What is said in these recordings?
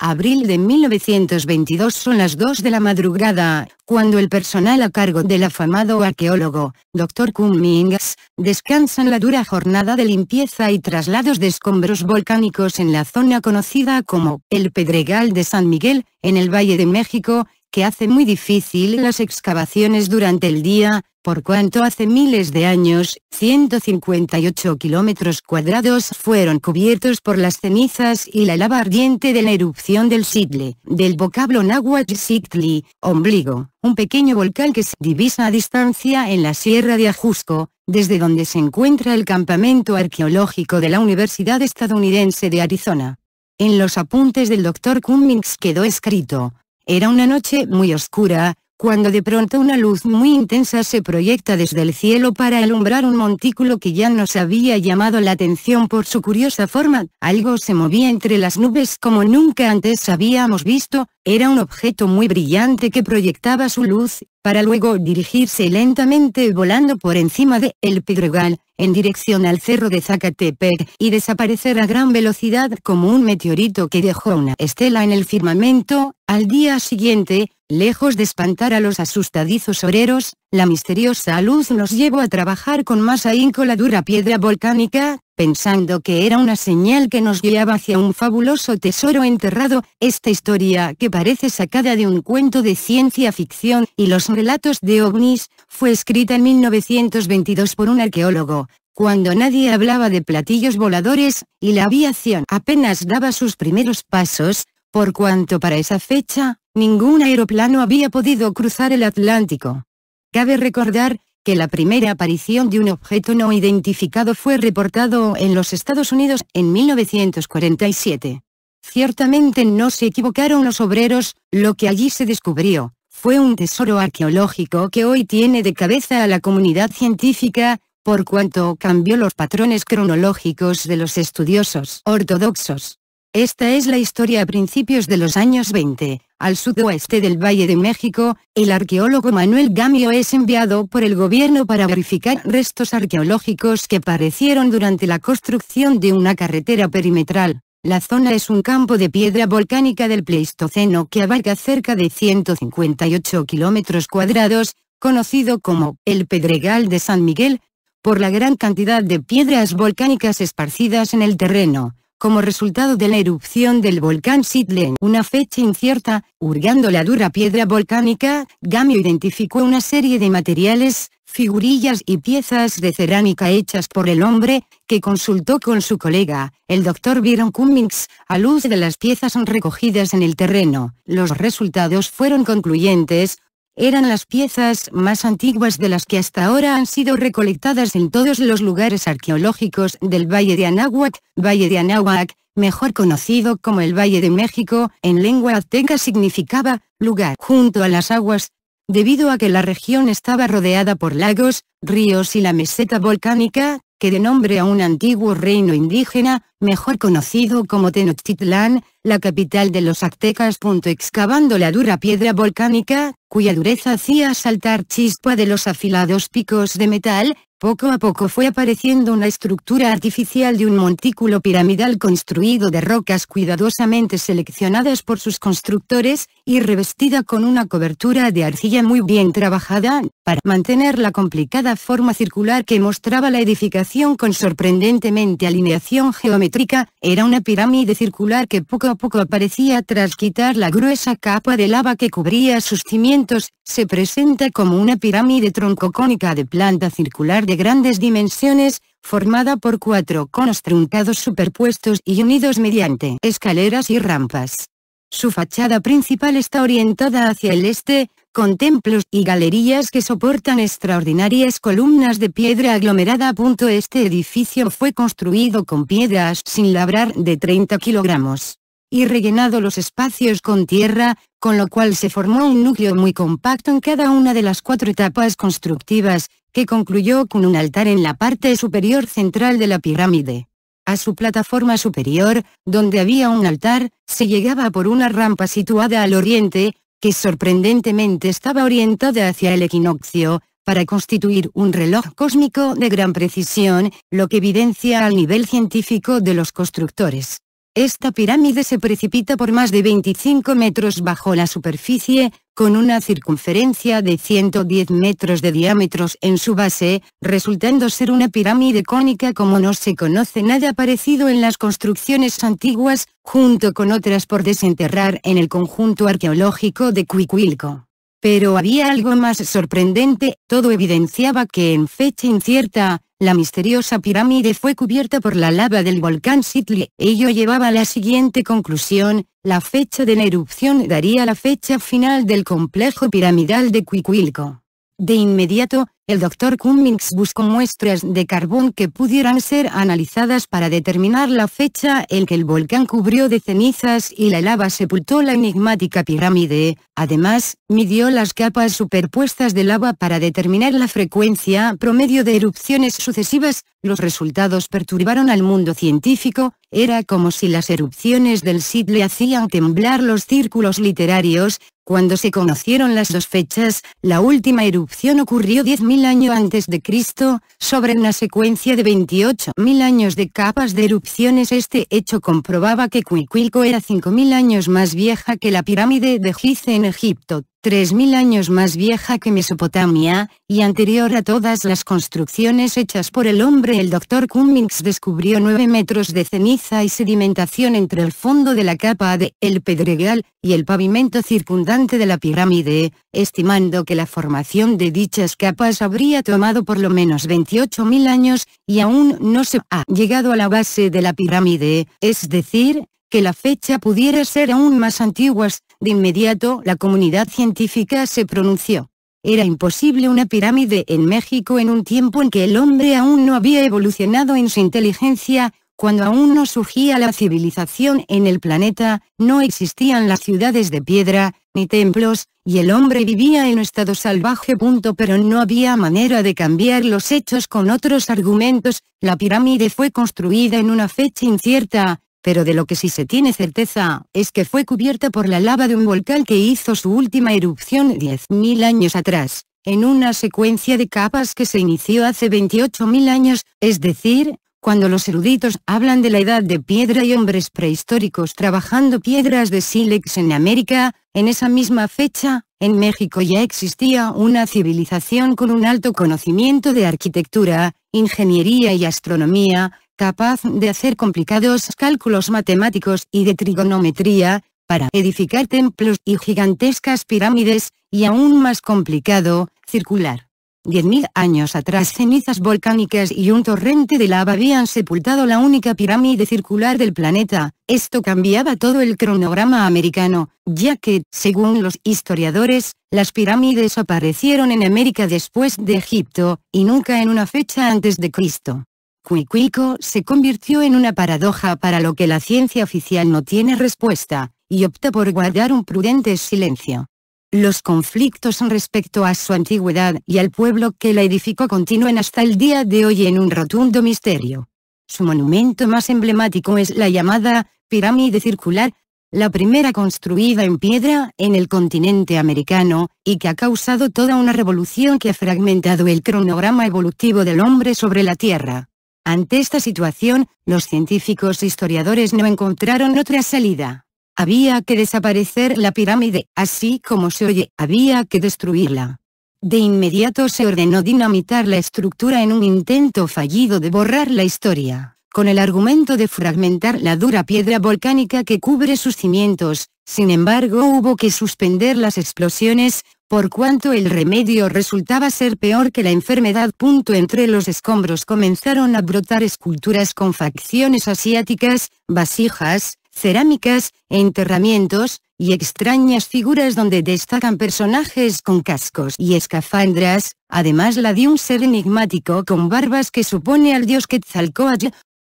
abril de 1922 son las 2 de la madrugada, cuando el personal a cargo del afamado arqueólogo, Dr. Cummings, descansa en la dura jornada de limpieza y traslados de escombros volcánicos en la zona conocida como el Pedregal de San Miguel, en el Valle de México, que hace muy difícil las excavaciones durante el día, por cuanto hace miles de años, 158 kilómetros cuadrados fueron cubiertos por las cenizas y la lava ardiente de la erupción del Sitle, del vocablo náhuatl Sitli, ombligo, un pequeño volcán que se divisa a distancia en la sierra de Ajusco, desde donde se encuentra el campamento arqueológico de la Universidad Estadounidense de Arizona. En los apuntes del doctor Cummings quedó escrito, era una noche muy oscura, cuando de pronto una luz muy intensa se proyecta desde el cielo para alumbrar un montículo que ya nos había llamado la atención por su curiosa forma, algo se movía entre las nubes como nunca antes habíamos visto, era un objeto muy brillante que proyectaba su luz, para luego dirigirse lentamente volando por encima de El Pedregal, en dirección al cerro de Zacatepec, y desaparecer a gran velocidad como un meteorito que dejó una estela en el firmamento, al día siguiente, Lejos de espantar a los asustadizos obreros, la misteriosa luz nos llevó a trabajar con más ahínco la dura piedra volcánica, pensando que era una señal que nos guiaba hacia un fabuloso tesoro enterrado, esta historia que parece sacada de un cuento de ciencia ficción y los relatos de ovnis, fue escrita en 1922 por un arqueólogo, cuando nadie hablaba de platillos voladores, y la aviación apenas daba sus primeros pasos, por cuanto para esa fecha, ningún aeroplano había podido cruzar el Atlántico. Cabe recordar, que la primera aparición de un objeto no identificado fue reportado en los Estados Unidos en 1947. Ciertamente no se equivocaron los obreros, lo que allí se descubrió, fue un tesoro arqueológico que hoy tiene de cabeza a la comunidad científica, por cuanto cambió los patrones cronológicos de los estudiosos ortodoxos. Esta es la historia a principios de los años 20. Al sudoeste del Valle de México, el arqueólogo Manuel Gamio es enviado por el gobierno para verificar restos arqueológicos que aparecieron durante la construcción de una carretera perimetral. La zona es un campo de piedra volcánica del Pleistoceno que abarca cerca de 158 kilómetros cuadrados, conocido como el Pedregal de San Miguel, por la gran cantidad de piedras volcánicas esparcidas en el terreno como resultado de la erupción del volcán Sitlen. Una fecha incierta, hurgando la dura piedra volcánica, Gamio identificó una serie de materiales, figurillas y piezas de cerámica hechas por el hombre, que consultó con su colega, el doctor Byron Cummings, a luz de las piezas recogidas en el terreno. Los resultados fueron concluyentes, eran las piezas más antiguas de las que hasta ahora han sido recolectadas en todos los lugares arqueológicos del Valle de Anáhuac, Valle de Anáhuac, mejor conocido como el Valle de México, en lengua azteca significaba, lugar junto a las aguas, debido a que la región estaba rodeada por lagos, ríos y la meseta volcánica, que de nombre a un antiguo reino indígena, mejor conocido como Tenochtitlán, la capital de los aztecas. Excavando la dura piedra volcánica, cuya dureza hacía saltar chispa de los afilados picos de metal, poco a poco fue apareciendo una estructura artificial de un montículo piramidal construido de rocas cuidadosamente seleccionadas por sus constructores, y revestida con una cobertura de arcilla muy bien trabajada, para mantener la complicada forma circular que mostraba la edificación con sorprendentemente alineación geométrica, era una pirámide circular que poco a poco aparecía tras quitar la gruesa capa de lava que cubría sus cimientos, se presenta como una pirámide troncocónica de planta circular de grandes dimensiones, formada por cuatro conos truncados superpuestos y unidos mediante escaleras y rampas. Su fachada principal está orientada hacia el este, con templos y galerías que soportan extraordinarias columnas de piedra aglomerada. Este edificio fue construido con piedras sin labrar de 30 kilogramos y rellenado los espacios con tierra, con lo cual se formó un núcleo muy compacto en cada una de las cuatro etapas constructivas, que concluyó con un altar en la parte superior central de la pirámide. A su plataforma superior, donde había un altar, se llegaba por una rampa situada al oriente, que sorprendentemente estaba orientada hacia el equinoccio, para constituir un reloj cósmico de gran precisión, lo que evidencia al nivel científico de los constructores. Esta pirámide se precipita por más de 25 metros bajo la superficie, con una circunferencia de 110 metros de diámetros en su base, resultando ser una pirámide cónica como no se conoce nada parecido en las construcciones antiguas, junto con otras por desenterrar en el conjunto arqueológico de Cuicuilco. Pero había algo más sorprendente, todo evidenciaba que en fecha incierta, la misteriosa pirámide fue cubierta por la lava del volcán Sitli. Ello llevaba a la siguiente conclusión, la fecha de la erupción daría la fecha final del complejo piramidal de Cuicuilco. De inmediato, el doctor Cummings buscó muestras de carbón que pudieran ser analizadas para determinar la fecha en que el volcán cubrió de cenizas y la lava sepultó la enigmática pirámide. Además, midió las capas superpuestas de lava para determinar la frecuencia promedio de erupciones sucesivas. Los resultados perturbaron al mundo científico, era como si las erupciones del SID le hacían temblar los círculos literarios, cuando se conocieron las dos fechas, la última erupción ocurrió 10.000 año antes de Cristo, sobre una secuencia de 28.000 años de capas de erupciones este hecho comprobaba que Cuicuilco era 5.000 años más vieja que la pirámide de Gizeh en Egipto, 3.000 años más vieja que Mesopotamia, y anterior a todas las construcciones hechas por el hombre el Dr. Cummings descubrió 9 metros de ceniza y sedimentación entre el fondo de la capa de El Pedregal y el pavimento circundante de la pirámide, estimando que la formación de dichas capas habría tomado por lo menos 28.000 años, y aún no se ha llegado a la base de la pirámide, es decir, que la fecha pudiera ser aún más antiguas, de inmediato, la comunidad científica se pronunció. Era imposible una pirámide en México en un tiempo en que el hombre aún no había evolucionado en su inteligencia, cuando aún no surgía la civilización en el planeta, no existían las ciudades de piedra, ni templos, y el hombre vivía en estado salvaje. pero no había manera de cambiar los hechos con otros argumentos, la pirámide fue construida en una fecha incierta, pero de lo que sí se tiene certeza, es que fue cubierta por la lava de un volcán que hizo su última erupción 10.000 años atrás, en una secuencia de capas que se inició hace 28.000 años, es decir, cuando los eruditos hablan de la edad de piedra y hombres prehistóricos trabajando piedras de sílex en América, en esa misma fecha, en México ya existía una civilización con un alto conocimiento de arquitectura, ingeniería y astronomía, capaz de hacer complicados cálculos matemáticos y de trigonometría, para edificar templos y gigantescas pirámides, y aún más complicado, circular. Diez mil años atrás cenizas volcánicas y un torrente de lava habían sepultado la única pirámide circular del planeta, esto cambiaba todo el cronograma americano, ya que, según los historiadores, las pirámides aparecieron en América después de Egipto, y nunca en una fecha antes de Cristo. Cuicuico se convirtió en una paradoja para lo que la ciencia oficial no tiene respuesta, y opta por guardar un prudente silencio. Los conflictos respecto a su antigüedad y al pueblo que la edificó continúan hasta el día de hoy en un rotundo misterio. Su monumento más emblemático es la llamada pirámide circular, la primera construida en piedra en el continente americano, y que ha causado toda una revolución que ha fragmentado el cronograma evolutivo del hombre sobre la Tierra. Ante esta situación, los científicos e historiadores no encontraron otra salida. Había que desaparecer la pirámide, así como se oye, había que destruirla. De inmediato se ordenó dinamitar la estructura en un intento fallido de borrar la historia, con el argumento de fragmentar la dura piedra volcánica que cubre sus cimientos, sin embargo hubo que suspender las explosiones, por cuanto el remedio resultaba ser peor que la enfermedad. Entre los escombros comenzaron a brotar esculturas con facciones asiáticas, vasijas, cerámicas, enterramientos, y extrañas figuras donde destacan personajes con cascos y escafandras, además la de un ser enigmático con barbas que supone al dios Quetzalcoatl.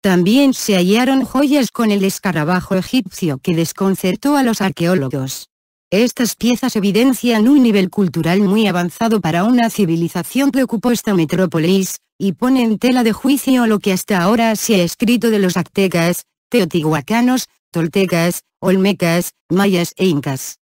También se hallaron joyas con el escarabajo egipcio que desconcertó a los arqueólogos. Estas piezas evidencian un nivel cultural muy avanzado para una civilización que ocupó esta metrópolis, y ponen en tela de juicio lo que hasta ahora se ha escrito de los aztecas, teotihuacanos, toltecas, olmecas, mayas e incas.